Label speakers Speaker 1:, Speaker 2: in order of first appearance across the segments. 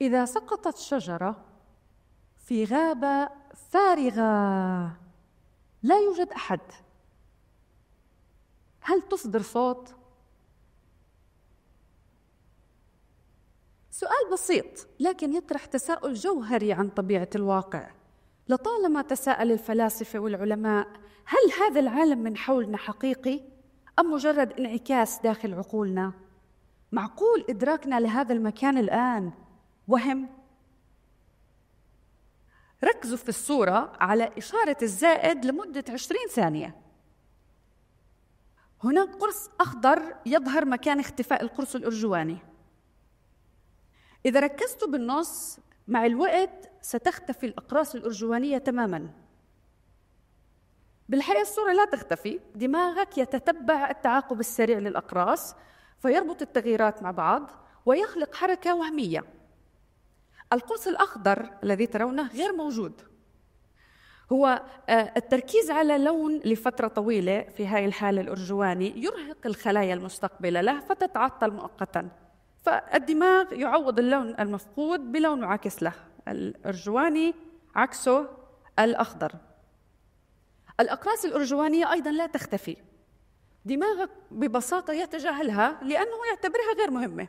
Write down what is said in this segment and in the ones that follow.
Speaker 1: إذا سقطت شجرة في غابة فارغة لا يوجد أحد هل تصدر صوت؟ سؤال بسيط لكن يطرح تساؤل جوهري عن طبيعة الواقع لطالما تساءل الفلاسفة والعلماء هل هذا العالم من حولنا حقيقي أم مجرد انعكاس داخل عقولنا؟ معقول إدراكنا لهذا المكان الآن وهم ركزوا في الصورة على إشارة الزائد لمدة 20 ثانية هناك قرص أخضر يظهر مكان اختفاء القرص الأرجواني إذا ركزتوا بالنص مع الوقت ستختفي الأقراص الأرجوانية تماماً بالحقيقة الصورة لا تختفي دماغك يتتبع التعاقب السريع للأقراص فيربط التغييرات مع بعض ويخلق حركة وهمية القوس الأخضر الذي ترونه غير موجود هو آه، التركيز على لون لفترة طويلة في هاي الحالة الأرجواني يرهق الخلايا المستقبلة له فتتعطل مؤقتا فالدماغ يعوض اللون المفقود بلون معاكس له الأرجواني عكسه الأخضر الأقراص الأرجوانية أيضا لا تختفي دماغك ببساطة يتجاهلها لأنه يعتبرها غير مهمة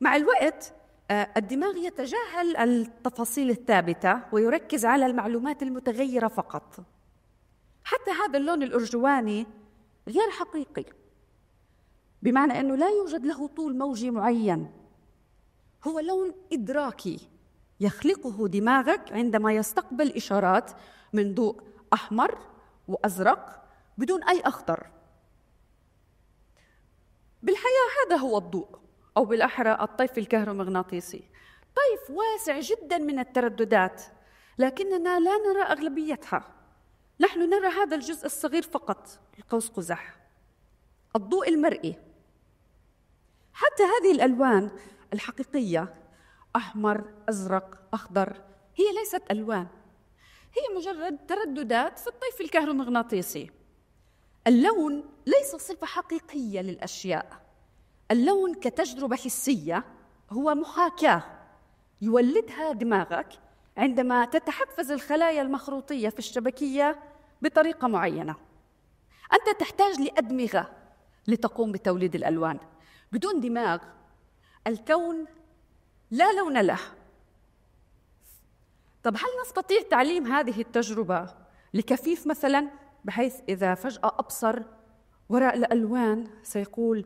Speaker 1: مع الوقت آه، الدماغ يتجاهل التفاصيل الثابتة ويركز على المعلومات المتغيرة فقط حتى هذا اللون الأرجواني غير حقيقي بمعنى أنه لا يوجد له طول موجي معين هو لون إدراكي يخلقه دماغك عندما يستقبل إشارات من ضوء أحمر وأزرق بدون أي أخضر بالحياة هذا هو الضوء أو بالأحرى الطيف الكهرومغناطيسي طيف واسع جدا من الترددات لكننا لا نرى أغلبيتها نحن نرى هذا الجزء الصغير فقط القوس قزح الضوء المرئي حتى هذه الألوان الحقيقية أحمر أزرق أخضر هي ليست ألوان هي مجرد ترددات في الطيف الكهرومغناطيسي اللون ليس صفة حقيقية للأشياء اللون كتجربة حسية هو محاكاة يولدها دماغك عندما تتحفز الخلايا المخروطية في الشبكية بطريقة معينة أنت تحتاج لأدمغة لتقوم بتوليد الألوان بدون دماغ الكون لا لون له طب هل نستطيع تعليم هذه التجربة لكفيف مثلا بحيث إذا فجأة أبصر وراء الألوان سيقول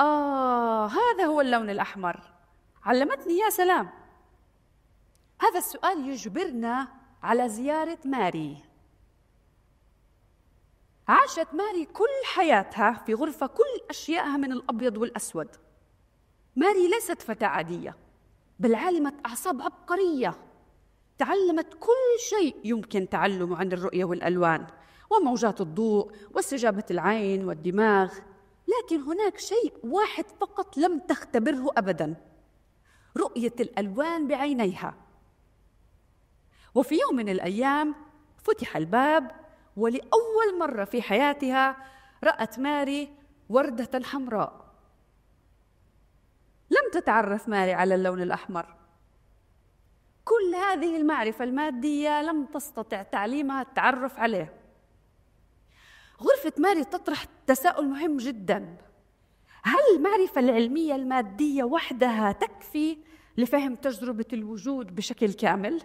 Speaker 1: آه هذا هو اللون الأحمر علمتني يا سلام هذا السؤال يجبرنا على زيارة ماري عاشت ماري كل حياتها في غرفة كل أشيائها من الأبيض والأسود ماري ليست فتاة عادية بل عالمة أعصاب عبقرية تعلمت كل شيء يمكن تعلمه عن الرؤية والألوان وموجات الضوء واستجابة العين والدماغ لكن هناك شيء واحد فقط لم تختبره ابدا رؤيه الالوان بعينيها وفي يوم من الايام فتح الباب ولاول مره في حياتها رات ماري ورده حمراء لم تتعرف ماري على اللون الاحمر كل هذه المعرفه الماديه لم تستطع تعليمها التعرف عليه غرفة ماري تطرح تساؤل مهم جدا هل المعرفة العلمية المادية وحدها تكفي لفهم تجربة الوجود بشكل كامل؟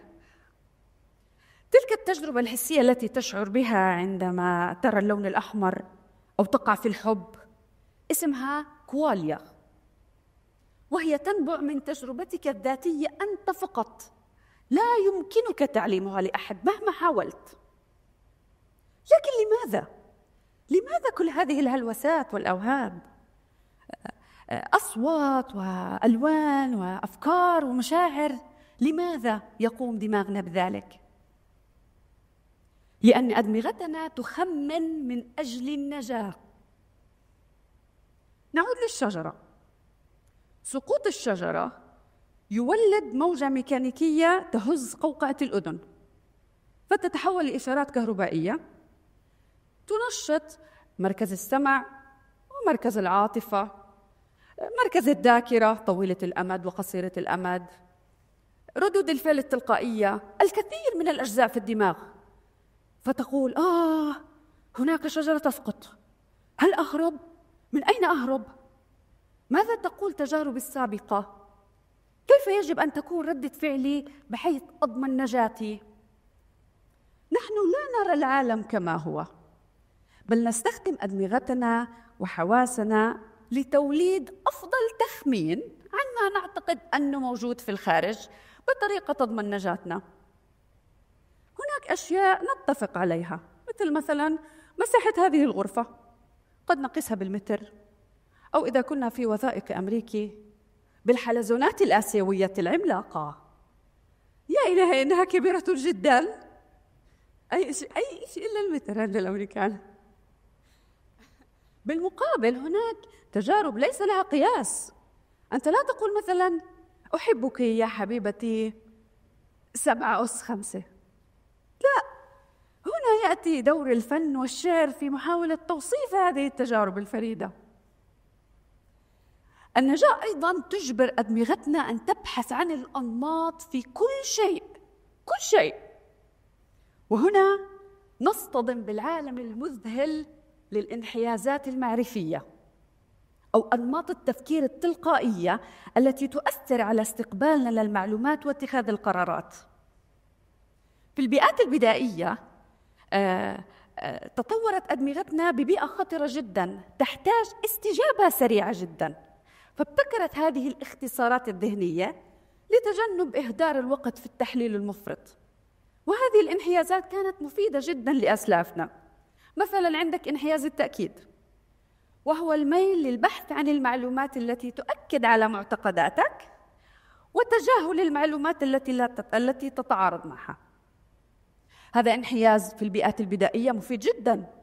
Speaker 1: تلك التجربة الحسية التي تشعر بها عندما ترى اللون الأحمر أو تقع في الحب اسمها كواليا وهي تنبع من تجربتك الذاتية أنت فقط لا يمكنك تعليمها لأحد مهما حاولت لكن لماذا؟ لماذا كل هذه الهلوسات والاوهام اصوات والوان وافكار ومشاعر لماذا يقوم دماغنا بذلك لان ادمغتنا تخمن من اجل النجاه نعود للشجره سقوط الشجره يولد موجه ميكانيكيه تهز قوقعه الاذن فتتحول لاشارات كهربائيه تنشط مركز السمع ومركز العاطفة مركز الذاكرة طويلة الأمد وقصيرة الأمد ردود الفعل التلقائية الكثير من الأجزاء في الدماغ فتقول آه هناك شجرة تسقط هل أهرب؟ من أين أهرب؟ ماذا تقول تجاربي السابقة؟ كيف يجب أن تكون ردة فعلي بحيث أضمن نجاتي؟ نحن لا نرى العالم كما هو بل نستخدم أدمغتنا وحواسنا لتوليد أفضل تخمين عما نعتقد أنه موجود في الخارج بطريقة تضمن نجاتنا هناك أشياء نتفق عليها مثل مثلا مساحة هذه الغرفة قد نقيسها بالمتر أو إذا كنا في وثائق أمريكي بالحلزونات الآسيوية العملاقة يا إلهي إنها كبيرة جدا أي شيء أي شيء إلا المتر عند الأمريكان بالمقابل هناك تجارب ليس لها قياس أنت لا تقول مثلا أحبك يا حبيبتي سبعة أس خمسة لا هنا يأتي دور الفن والشعر في محاولة توصيف هذه التجارب الفريدة النجاة أيضا تجبر أدمغتنا أن تبحث عن الأنماط في كل شيء كل شيء وهنا نصطدم بالعالم المذهل للانحيازات المعرفيه او انماط التفكير التلقائيه التي تؤثر على استقبالنا للمعلومات واتخاذ القرارات في البيئات البدائيه آه، آه، تطورت ادمغتنا ببيئه خطره جدا تحتاج استجابه سريعه جدا فابتكرت هذه الاختصارات الذهنيه لتجنب اهدار الوقت في التحليل المفرط وهذه الانحيازات كانت مفيده جدا لاسلافنا مثلا عندك انحياز التاكيد وهو الميل للبحث عن المعلومات التي تؤكد على معتقداتك وتجاهل المعلومات التي لا تت... التي تتعارض معها هذا انحياز في البيئات البدائيه مفيد جدا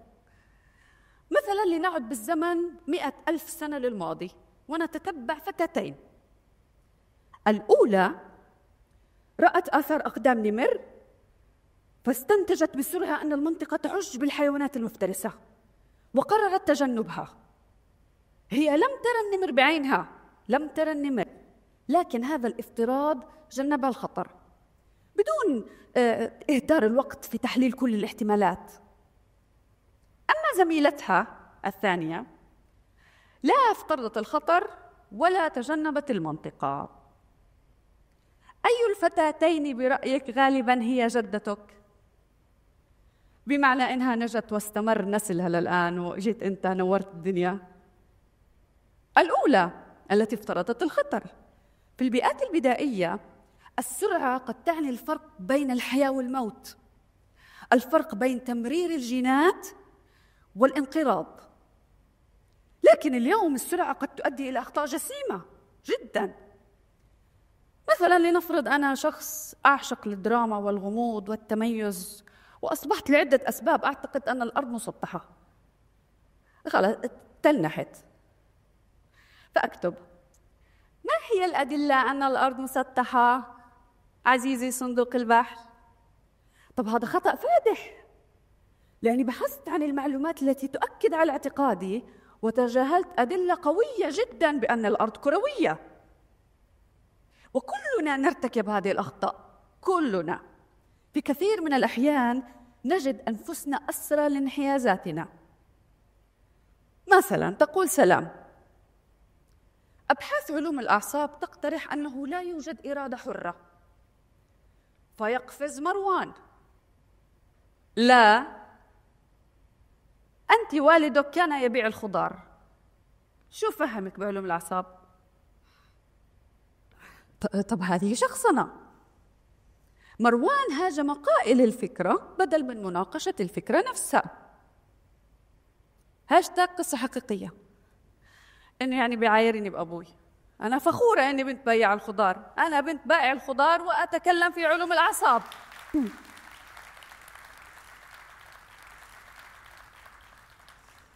Speaker 1: مثلا لنعد بالزمن مئة ألف سنة للماضي ونتتبع فتاتين الأولى رأت أثر أقدام نمر فاستنتجت بسرعة أن المنطقة تعج بالحيوانات المفترسة وقررت تجنبها هي لم ترى النمر بعينها لم ترى النمر لكن هذا الافتراض جنبها الخطر بدون آه، إهدار الوقت في تحليل كل الاحتمالات أما زميلتها الثانية لا افترضت الخطر ولا تجنبت المنطقة أي الفتاتين برأيك غالبا هي جدتك؟ بمعنى انها نجت واستمر نسلها للان واجيت انت نورت الدنيا. الاولى التي افترضت الخطر. في البيئات البدائيه السرعه قد تعني الفرق بين الحياه والموت. الفرق بين تمرير الجينات والانقراض. لكن اليوم السرعه قد تؤدي الى اخطاء جسيمه جدا. مثلا لنفرض انا شخص اعشق للدراما والغموض والتميز وأصبحت لعدة أسباب أعتقد أن الأرض مسطحة خلاص تلنحت فأكتب ما هي الأدلة أن الأرض مسطحة عزيزي صندوق البحث طب هذا خطأ فادح لأني بحثت عن المعلومات التي تؤكد على اعتقادي وتجاهلت أدلة قوية جدا بأن الأرض كروية وكلنا نرتكب هذه الأخطاء كلنا في كثير من الأحيان نجد أنفسنا أسرى لانحيازاتنا مثلا تقول سلام أبحاث علوم الأعصاب تقترح أنه لا يوجد إرادة حرة فيقفز مروان لا أنت والدك كان يبيع الخضار شو فهمك بعلوم الأعصاب؟ طب هذه شخصنة مروان هاجم قائل الفكرة بدل من مناقشة الفكرة نفسها هاشتاج قصة حقيقية إنه يعني بيعايرني بأبوي أنا فخورة إني بنت بيع الخضار أنا بنت بائع الخضار وأتكلم في علوم الأعصاب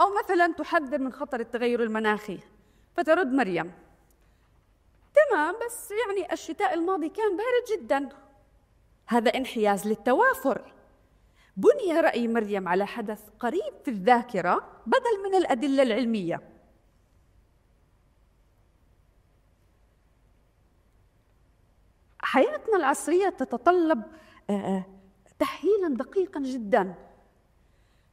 Speaker 1: أو مثلا تحذر من خطر التغير المناخي فترد مريم تمام بس يعني الشتاء الماضي كان بارد جدا هذا انحياز للتوافر بني رأي مريم على حدث قريب في الذاكرة بدل من الأدلة العلمية حياتنا العصرية تتطلب آه، آه، تحليلا دقيقا جدا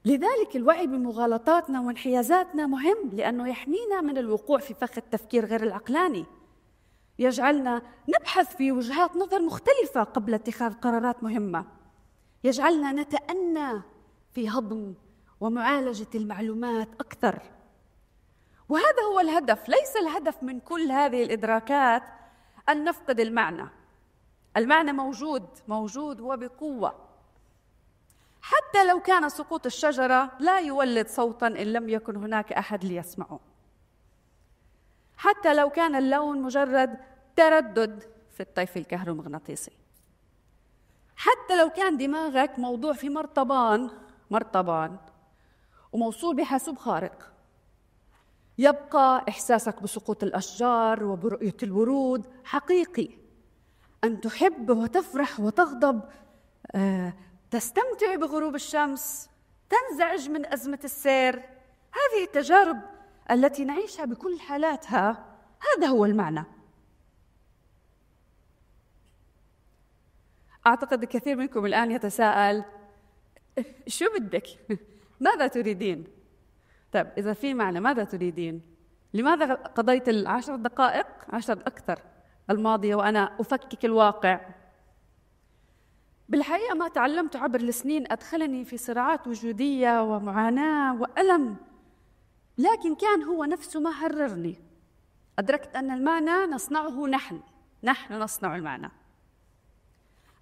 Speaker 1: لذلك الوعي بمغالطاتنا وانحيازاتنا مهم لأنه يحمينا من الوقوع في فخ التفكير غير العقلاني يجعلنا نبحث في وجهات نظر مختلفة قبل اتخاذ قرارات مهمة يجعلنا نتأنى في هضم ومعالجة المعلومات أكثر وهذا هو الهدف ليس الهدف من كل هذه الإدراكات أن نفقد المعنى المعنى موجود موجود وبقوة حتى لو كان سقوط الشجرة لا يولد صوتا إن لم يكن هناك أحد ليسمعه حتى لو كان اللون مجرد تردد في الطيف الكهرومغناطيسي حتى لو كان دماغك موضوع في مرطبان مرطبان وموصول بحاسوب خارق يبقى إحساسك بسقوط الأشجار وبرؤية الورود حقيقي أن تحب وتفرح وتغضب آه، تستمتع بغروب الشمس تنزعج من أزمة السير هذه التجارب التي نعيشها بكل حالاتها هذا هو المعنى اعتقد الكثير منكم الان يتساءل شو بدك ماذا تريدين طيب اذا في معنى ماذا تريدين لماذا قضيت العشر دقائق عشر اكثر الماضيه وانا افكك الواقع بالحقيقه ما تعلمت عبر السنين ادخلني في صراعات وجوديه ومعاناه والم لكن كان هو نفسه ما حررني أدركت أن المعنى نصنعه نحن نحن نصنع المعنى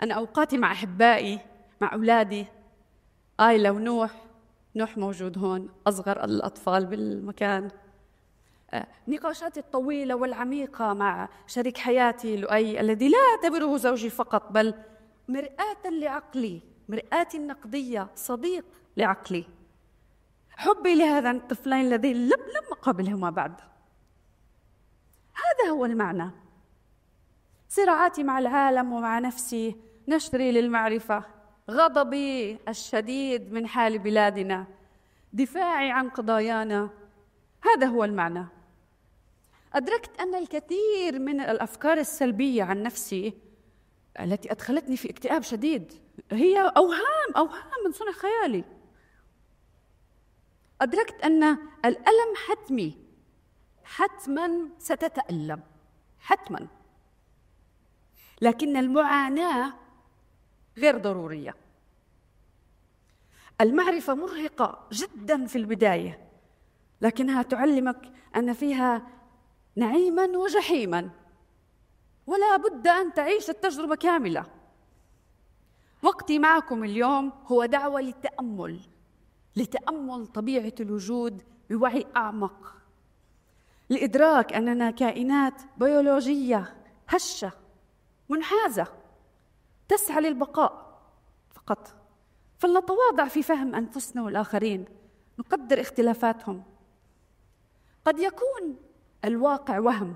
Speaker 1: أنا أوقاتي مع أحبائي مع أولادي آيلة ونوح نوح موجود هون أصغر الأطفال بالمكان آه، نقاشاتي الطويلة والعميقة مع شريك حياتي لؤي الذي لا أعتبره زوجي فقط بل مرآة لعقلي مرآة نقدية صديق لعقلي حبي لهذا الطفلين اللذين لم لم أقابلهما بعد هذا هو المعنى صراعاتي مع العالم ومع نفسي نشري للمعرفة غضبي الشديد من حال بلادنا دفاعي عن قضايانا هذا هو المعنى أدركت أن الكثير من الأفكار السلبية عن نفسي التي أدخلتني في اكتئاب شديد هي أوهام أوهام من صنع خيالي أدركت أن الألم حتمي حتما ستتألم حتما لكن المعاناة غير ضرورية المعرفة مرهقة جدا في البداية لكنها تعلمك أن فيها نعيما وجحيما ولا بد أن تعيش التجربة كاملة وقتي معكم اليوم هو دعوة للتأمل لتامل طبيعه الوجود بوعي اعمق لادراك اننا كائنات بيولوجيه هشه منحازه تسعى للبقاء فقط فلنتواضع في فهم انفسنا والاخرين نقدر اختلافاتهم قد يكون الواقع وهم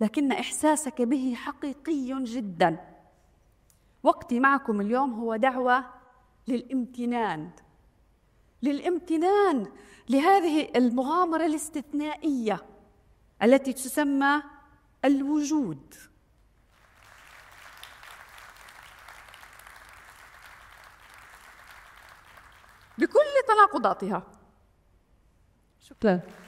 Speaker 1: لكن احساسك به حقيقي جدا وقتي معكم اليوم هو دعوه للامتنان للامتنان لهذه المغامره الاستثنائيه التي تسمى الوجود بكل تناقضاتها شكرا